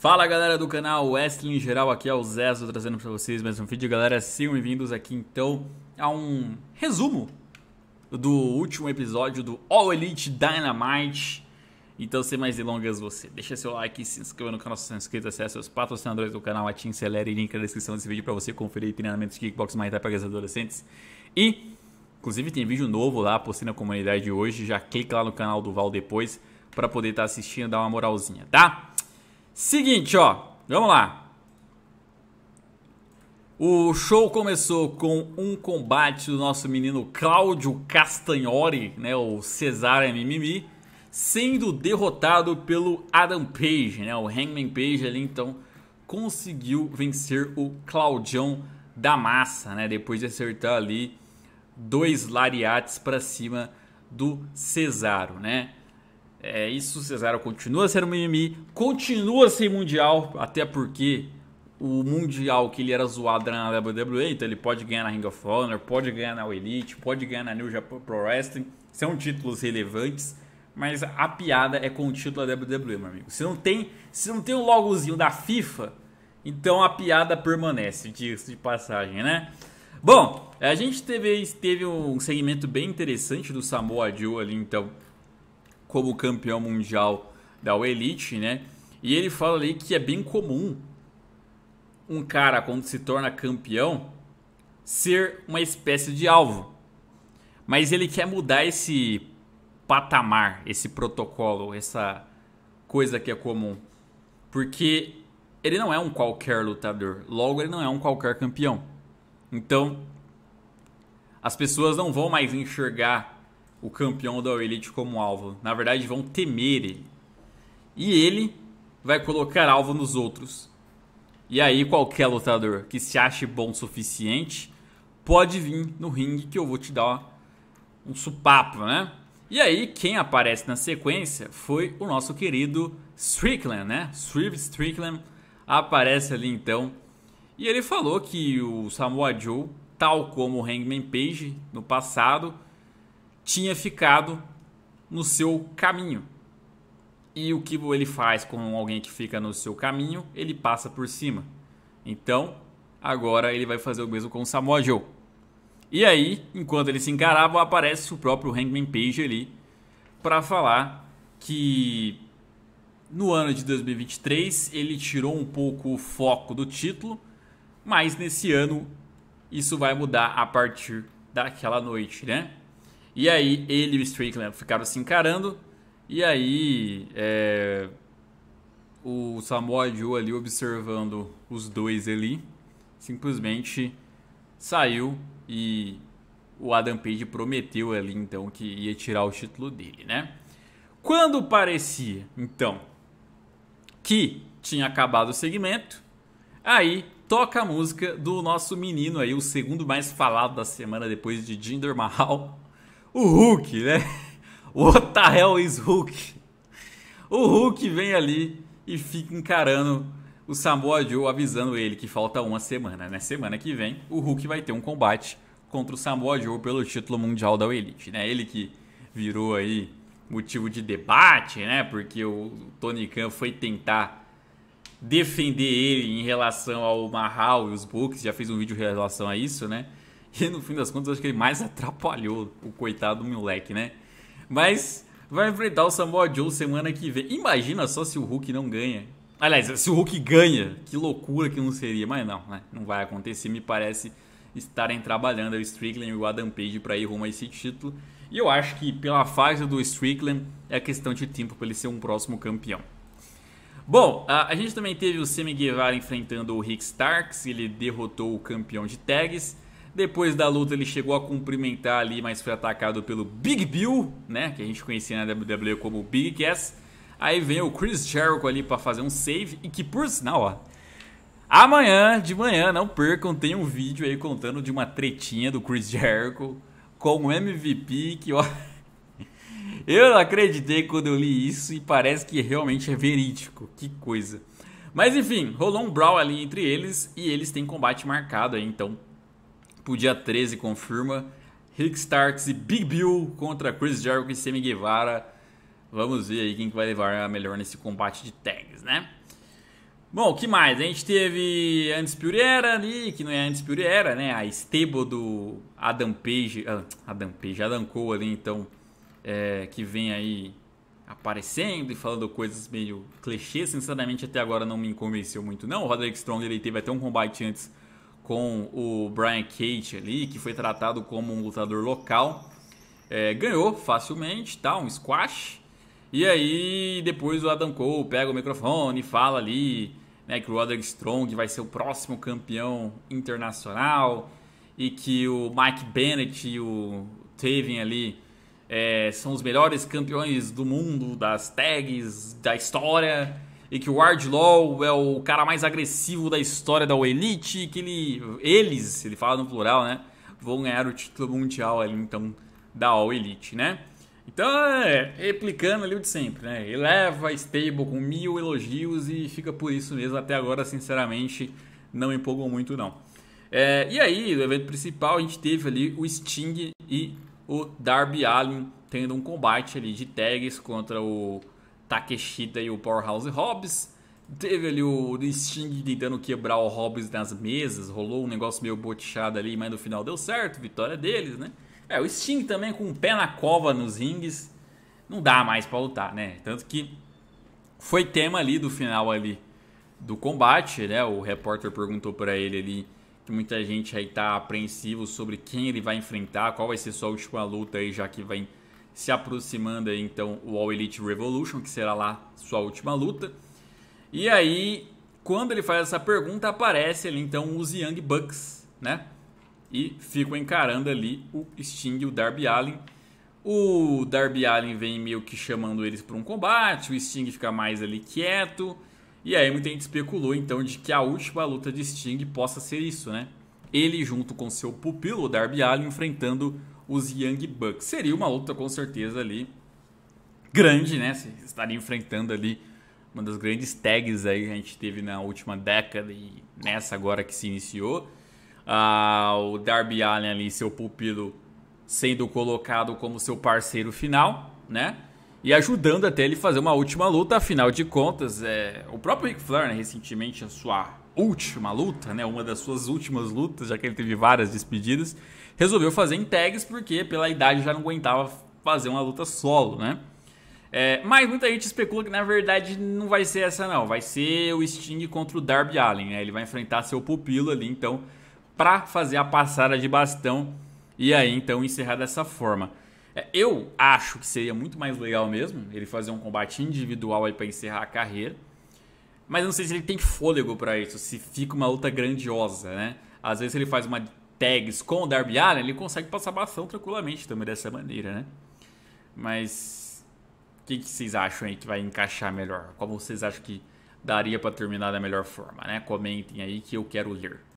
Fala galera do canal Wrestling em geral, aqui é o Zezo trazendo para vocês mais um vídeo. Galera, sejam bem-vindos aqui então a um resumo do último episódio do All Elite Dynamite. Então, sem mais delongas, você deixa seu like, se inscreva no canal se não é inscrito, acesse os patrocinadores do canal, a Team e link na descrição desse vídeo para você conferir treinamentos de kickbox mais para adolescentes. E, inclusive, tem vídeo novo lá, postei na comunidade hoje, já clica lá no canal do Val depois para poder estar tá assistindo e dar uma moralzinha, tá? Seguinte, ó, vamos lá. O show começou com um combate do nosso menino Cláudio Castagnoli, né, o Cesar Mimimi, sendo derrotado pelo Adam Page, né, o Hangman Page ali, então conseguiu vencer o Claudião da massa, né, depois de acertar ali dois lariates para cima do Cesaro, né? É isso, Cesaro continua a ser um mimimi, continua sem mundial, até porque o mundial que ele era zoado na WWE, então ele pode ganhar na Ring of Honor, pode ganhar na Elite, pode ganhar na New Japan Pro Wrestling, são títulos relevantes, mas a piada é com o título da WWE, meu amigo. Se não tem, se não tem o logozinho da FIFA, então a piada permanece, disso de passagem, né? Bom, a gente teve, teve um segmento bem interessante do Samoa Joe ali, então, como campeão mundial da Elite, né? E ele fala ali que é bem comum um cara, quando se torna campeão, ser uma espécie de alvo. Mas ele quer mudar esse patamar, esse protocolo, essa coisa que é comum. Porque ele não é um qualquer lutador, logo ele não é um qualquer campeão. Então, as pessoas não vão mais enxergar o campeão da Elite como alvo. Na verdade, vão temer ele. E ele vai colocar alvo nos outros. E aí, qualquer lutador que se ache bom o suficiente pode vir no ringue que eu vou te dar um supapo, né? E aí, quem aparece na sequência foi o nosso querido Strickland, né? Swift Strickland aparece ali então. E ele falou que o Samoa Joe, tal como o Hangman Page no passado, tinha ficado no seu caminho. E o que ele faz com alguém que fica no seu caminho? Ele passa por cima. Então, agora ele vai fazer o mesmo com o Samoa Joe. E aí, enquanto eles se encaravam, aparece o próprio Hangman Page ali para falar que no ano de 2023 ele tirou um pouco o foco do título, mas nesse ano isso vai mudar a partir daquela noite, né? E aí ele e o Strickland ficaram se encarando. E aí é, o Samoa Joe ali observando os dois ali, simplesmente saiu e o Adam Page prometeu ali então que ia tirar o título dele, né? Quando parecia então que tinha acabado o segmento, aí toca a música do nosso menino aí, o segundo mais falado da semana depois de Jinder Mahal o Hulk, né? What the hell is Hulk? O Hulk vem ali e fica encarando o Samoa Joe, avisando ele que falta uma semana. Na né? semana que vem, o Hulk vai ter um combate contra o Samoa Joe pelo título mundial da Elite, né? Ele que virou aí motivo de debate, né? Porque o Tony Khan foi tentar defender ele em relação ao Mahal e os Bucks, já fez um vídeo em relação a isso, né? E no fim das contas, acho que ele mais atrapalhou o coitado do moleque, né? Mas vai enfrentar o Samoa Joe semana que vem. Imagina só se o Hulk não ganha. Aliás, se o Hulk ganha, que loucura que não seria. Mas não, né? não vai acontecer. Me parece estarem trabalhando o Strickland e o Adam Page para ir rumo a esse título. E eu acho que pela fase do Strickland é questão de tempo para ele ser um próximo campeão. Bom, a, a gente também teve o Semi Guevara enfrentando o Rick Starks. Ele derrotou o campeão de tags. Depois da luta ele chegou a cumprimentar ali, mas foi atacado pelo Big Bill, né? Que a gente conhecia na WWE como Big Cass. Aí vem o Chris Jericho ali para fazer um save e que por sinal, ó, amanhã de manhã, não percam, tem um vídeo aí contando de uma tretinha do Chris Jericho com o MVP que ó, eu não acreditei quando eu li isso e parece que realmente é verídico. Que coisa. Mas enfim, rolou um brawl ali entre eles e eles têm combate marcado aí então pro dia 13, confirma. Rick Starks e Big Bill contra Chris Jericho e Semi Guevara. Vamos ver aí quem que vai levar a melhor nesse combate de tags, né? Bom, o que mais? A gente teve antes Purera ali, que não é antes Purera, né? A stable do Adam Page, ah, Adam Page, Adam Cole ali, então, é, que vem aí aparecendo e falando coisas meio clichês. Sinceramente, até agora não me convenceu muito, não. O Roderick Strong ele teve até um combate antes com o Brian Cage ali, que foi tratado como um lutador local. É, ganhou facilmente, tá? Um squash. E aí depois o Adam Cole pega o microfone e fala ali né, que o Roderick Strong vai ser o próximo campeão internacional e que o Mike Bennett e o Taven ali é, são os melhores campeões do mundo, das tags, da história e que o Wardlaw é o cara mais agressivo da história da Elite, que ele, eles, ele fala no plural, né, vão ganhar o título mundial ali então da All Elite, né? Então, é, replicando ali o de sempre, né? Eleva a stable com mil elogios e fica por isso mesmo. Até agora, sinceramente, não empolgou muito, não. É, e aí, no evento principal, a gente teve ali o Sting e o Darby Allin tendo um combate ali de tags contra o Takeshita e o Powerhouse Hobbs. Teve ali o Sting tentando quebrar o Hobbs nas mesas, rolou um negócio meio botichado ali, mas no final deu certo, vitória deles, né? É, o Sting também com o pé na cova nos rings, não dá mais para lutar, né? Tanto que foi tema ali do final ali do combate, né? O repórter perguntou para ele ali que muita gente aí tá apreensivo sobre quem ele vai enfrentar, qual vai ser sua última luta aí, já que vai se aproximando aí então o All Elite Revolution, que será lá sua última luta. E aí, quando ele faz essa pergunta, aparece ali então os Young Bucks, né? E ficam encarando ali o Sting e o Darby Allen O Darby Allen vem meio que chamando eles para um combate, o Sting fica mais ali quieto. E aí muita gente especulou então de que a última luta de Sting possa ser isso, né? Ele junto com seu pupilo, o Darby Allen enfrentando os Young Bucks. Seria uma luta com certeza ali grande, né? Se estaria enfrentando ali uma das grandes tags aí que a gente teve na última década e nessa agora que se iniciou. Ah, o Darby Allen ali, seu pupilo, sendo colocado como seu parceiro final, né? E ajudando até ele fazer uma última luta, afinal de contas, é, o próprio Ric Flair, né, recentemente, a sua última luta, né, uma das suas últimas lutas, já que ele teve várias despedidas, resolveu fazer em tags porque pela idade já não aguentava fazer uma luta solo, né? É, mas muita gente especula que na verdade não vai ser essa não, vai ser o Sting contra o Darby Allen, né? Ele vai enfrentar seu pupilo ali, então, para fazer a passada de bastão e aí então encerrar dessa forma. É, eu acho que seria muito mais legal mesmo ele fazer um combate individual aí para encerrar a carreira. Mas não sei se ele tem fôlego para isso, se fica uma luta grandiosa, né? Às vezes ele faz uma tags com o Darby Allen ele consegue passar bastão tranquilamente também dessa maneira, né? Mas o que, que, vocês acham aí que vai encaixar melhor? Como vocês acham que daria para terminar da melhor forma, né? Comentem aí que eu quero ler.